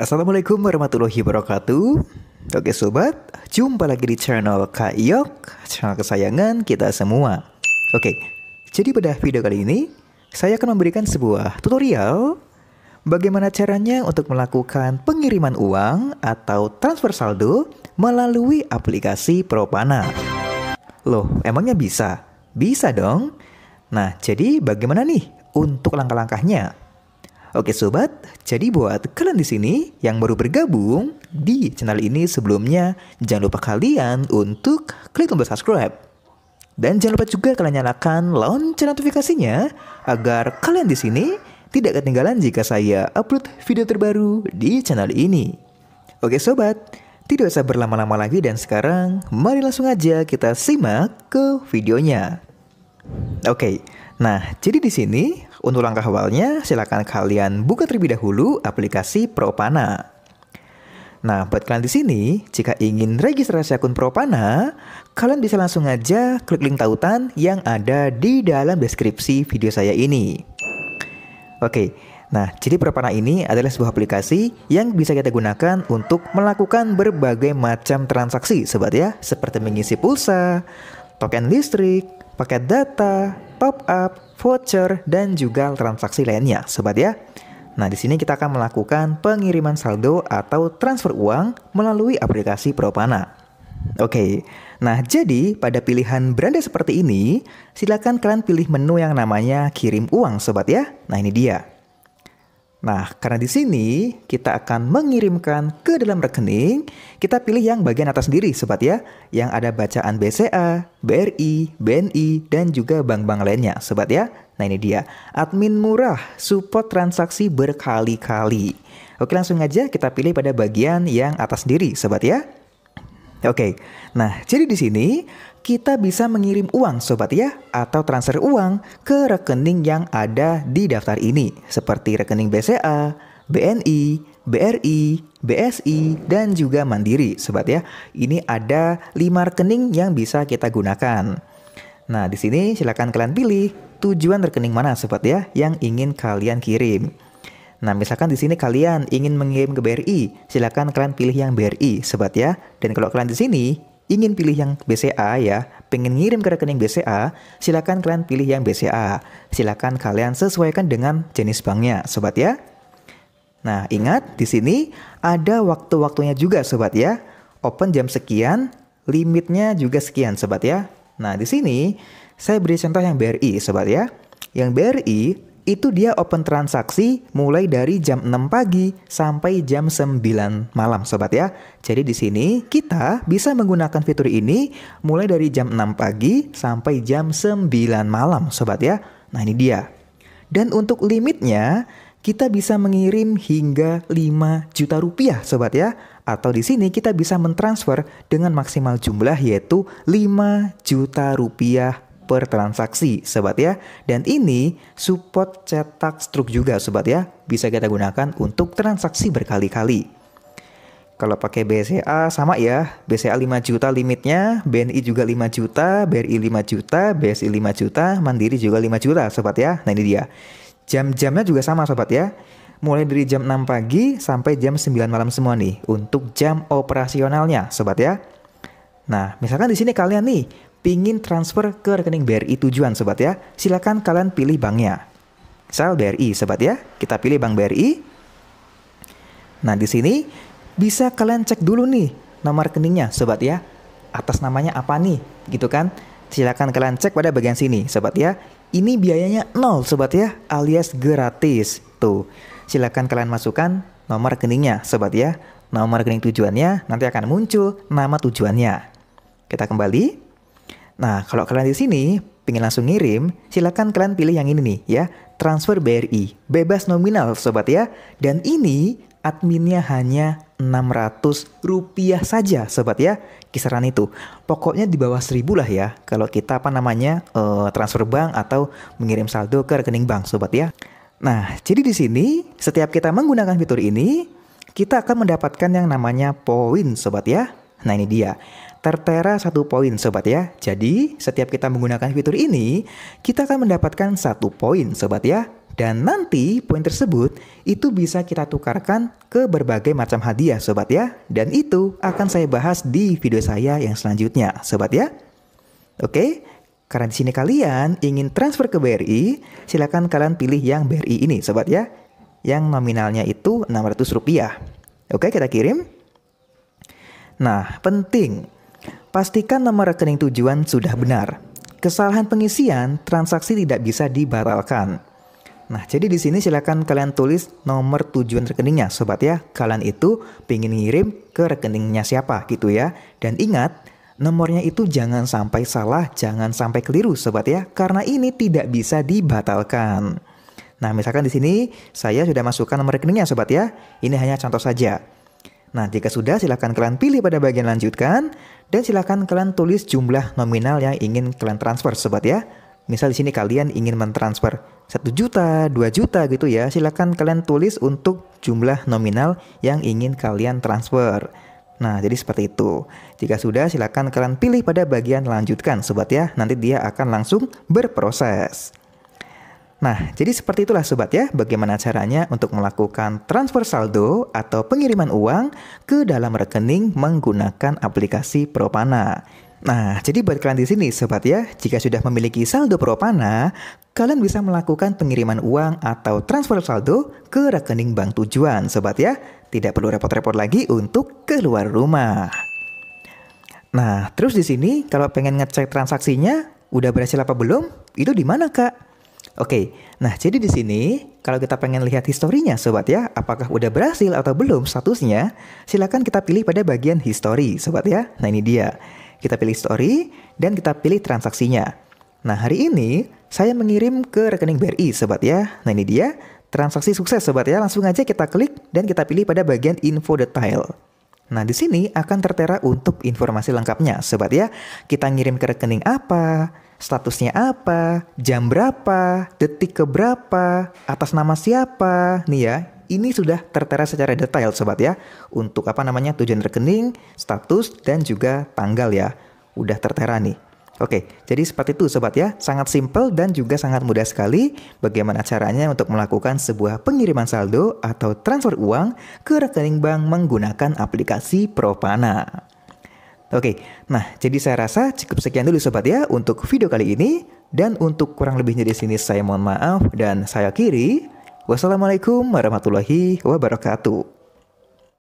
Assalamualaikum warahmatullahi wabarakatuh. Oke sobat, jumpa lagi di channel Kak Iok, channel kesayangan kita semua. Oke, jadi pada video kali ini saya akan memberikan sebuah tutorial bagaimana caranya untuk melakukan pengiriman uang atau transfer saldo melalui aplikasi Propana. Loh, emangnya bisa? Bisa dong. Nah, jadi bagaimana nih untuk langkah-langkahnya? Oke sobat, jadi buat kalian di sini yang baru bergabung di channel ini sebelumnya, jangan lupa kalian untuk klik tombol subscribe. Dan jangan lupa juga kalian nyalakan lonceng notifikasinya agar kalian di sini tidak ketinggalan jika saya upload video terbaru di channel ini. Oke sobat, tidak usah berlama-lama lagi dan sekarang mari langsung aja kita simak ke videonya. Oke, Nah, jadi di sini untuk langkah awalnya silakan kalian buka terlebih dahulu aplikasi Propana. Nah, buat kalian di sini, jika ingin registrasi akun Propana, kalian bisa langsung aja klik link tautan yang ada di dalam deskripsi video saya ini. Oke, nah jadi Propana ini adalah sebuah aplikasi yang bisa kita gunakan untuk melakukan berbagai macam transaksi, sobat ya, seperti mengisi pulsa, token listrik, paket data, top-up, voucher, dan juga transaksi lainnya, sobat ya. Nah, di sini kita akan melakukan pengiriman saldo atau transfer uang melalui aplikasi Propana. Oke, nah jadi pada pilihan beranda seperti ini, silakan kalian pilih menu yang namanya kirim uang sobat ya. Nah ini dia. Nah, karena di sini kita akan mengirimkan ke dalam rekening, kita pilih yang bagian atas sendiri, sobat ya, yang ada bacaan BCA, BRI, BNI, dan juga bank-bank lainnya, sobat ya. Nah, ini dia, admin murah, support transaksi berkali-kali. Oke, langsung aja kita pilih pada bagian yang atas sendiri, sobat ya. Oke, nah jadi di sini kita bisa mengirim uang sobat ya atau transfer uang ke rekening yang ada di daftar ini seperti rekening BCA, BNI, BRI, BSI, dan juga Mandiri sobat ya. Ini ada 5 rekening yang bisa kita gunakan. Nah di sini silakan kalian pilih tujuan rekening mana sobat ya yang ingin kalian kirim. Nah, misalkan di sini kalian ingin mengirim ke BRI, silakan kalian pilih yang BRI, sobat ya. Dan kalau kalian di sini ingin pilih yang BCA ya, pengen ngirim ke rekening BCA, silakan kalian pilih yang BCA. Silakan kalian sesuaikan dengan jenis banknya, sobat ya. Nah, ingat di sini ada waktu-waktunya juga, sobat ya. Open jam sekian, limitnya juga sekian, sobat ya. Nah, di sini saya beri contoh yang BRI, sobat ya. Yang BRI itu dia open transaksi mulai dari jam 6 pagi sampai jam 9 malam sobat ya. Jadi di sini kita bisa menggunakan fitur ini mulai dari jam 6 pagi sampai jam 9 malam sobat ya. Nah ini dia. Dan untuk limitnya kita bisa mengirim hingga 5 juta rupiah sobat ya. Atau di sini kita bisa mentransfer dengan maksimal jumlah yaitu 5 juta rupiah per transaksi sobat ya. Dan ini support cetak struk juga sobat ya. Bisa kita gunakan untuk transaksi berkali-kali. Kalau pakai BCA sama ya, BCA 5 juta limitnya, BNI juga 5 juta, BRI 5 juta, BSI 5 juta, Mandiri juga 5 juta sobat ya. Nah ini dia. Jam-jamnya juga sama sobat ya. Mulai dari jam 6 pagi sampai jam 9 malam semua nih untuk jam operasionalnya sobat ya. Nah, misalkan di sini kalian nih pingin transfer ke rekening BRI tujuan sobat ya, silakan kalian pilih banknya. Sel BRI sobat ya, kita pilih bank BRI. Nah di sini bisa kalian cek dulu nih nomor rekeningnya sobat ya, atas namanya apa nih gitu kan. Silakan kalian cek pada bagian sini sobat ya. Ini biayanya nol sobat ya, alias gratis tuh. Silakan kalian masukkan nomor rekeningnya sobat ya. Nomor rekening tujuannya nanti akan muncul nama tujuannya. Kita kembali. Nah, kalau kalian di sini ingin langsung ngirim, silahkan kalian pilih yang ini nih ya, transfer BRI, bebas nominal sobat ya. Dan ini adminnya hanya 600 rupiah saja sobat ya kisaran itu pokoknya di bawah 1000 lah ya kalau kita apa namanya uh, transfer bank atau mengirim saldo ke rekening bank sobat ya nah jadi di sini setiap kita menggunakan fitur ini kita akan mendapatkan yang namanya poin sobat ya nah ini dia tertera satu poin sobat ya. Jadi setiap kita menggunakan fitur ini, kita akan mendapatkan satu poin sobat ya. Dan nanti poin tersebut itu bisa kita tukarkan ke berbagai macam hadiah sobat ya. Dan itu akan saya bahas di video saya yang selanjutnya sobat ya. Oke, karena di sini kalian ingin transfer ke BRI, silakan kalian pilih yang BRI ini sobat ya. Yang nominalnya itu 600 rupiah. Oke, kita kirim. Nah, penting Pastikan nomor rekening tujuan sudah benar. Kesalahan pengisian, transaksi tidak bisa dibatalkan. Nah, jadi di sini silakan kalian tulis nomor tujuan rekeningnya, sobat ya. Kalian itu pengen ngirim ke rekeningnya siapa gitu ya. Dan ingat, nomornya itu jangan sampai salah, jangan sampai keliru, sobat ya, karena ini tidak bisa dibatalkan. Nah, misalkan di sini saya sudah masukkan nomor rekeningnya, sobat ya. Ini hanya contoh saja. Nah, jika sudah silakan kalian pilih pada bagian lanjutkan dan silakan kalian tulis jumlah nominal yang ingin kalian transfer sobat ya. Misal di sini kalian ingin mentransfer 1 juta, 2 juta gitu ya. Silakan kalian tulis untuk jumlah nominal yang ingin kalian transfer. Nah, jadi seperti itu. Jika sudah, silakan kalian pilih pada bagian lanjutkan, sobat ya. Nanti dia akan langsung berproses. Nah, jadi seperti itulah sobat ya, bagaimana caranya untuk melakukan transfer saldo atau pengiriman uang ke dalam rekening menggunakan aplikasi Propana. Nah, jadi buat kalian di sini sobat ya, jika sudah memiliki saldo Propana, kalian bisa melakukan pengiriman uang atau transfer saldo ke rekening bank tujuan sobat ya. Tidak perlu repot-repot lagi untuk keluar rumah. Nah, terus di sini kalau pengen ngecek transaksinya udah berhasil apa belum, itu di mana, Kak? Oke, nah jadi di sini kalau kita pengen lihat historinya sobat ya, apakah udah berhasil atau belum statusnya, silakan kita pilih pada bagian history sobat ya. Nah ini dia, kita pilih story dan kita pilih transaksinya. Nah hari ini saya mengirim ke rekening BRI sobat ya. Nah ini dia, transaksi sukses sobat ya. Langsung aja kita klik dan kita pilih pada bagian info detail. Nah, di sini akan tertera untuk informasi lengkapnya, sobat ya. Kita ngirim ke rekening apa, statusnya apa, jam berapa, detik ke berapa, atas nama siapa, nih ya. Ini sudah tertera secara detail sobat ya. Untuk apa namanya tujuan rekening, status, dan juga tanggal ya. Udah tertera nih. Oke, jadi seperti itu sobat ya. Sangat simpel dan juga sangat mudah sekali bagaimana caranya untuk melakukan sebuah pengiriman saldo atau transfer uang ke rekening bank menggunakan aplikasi Propana. Oke, nah jadi saya rasa cukup sekian dulu sobat ya untuk video kali ini. Dan untuk kurang lebihnya di sini saya mohon maaf dan saya kiri. Wassalamualaikum warahmatullahi wabarakatuh.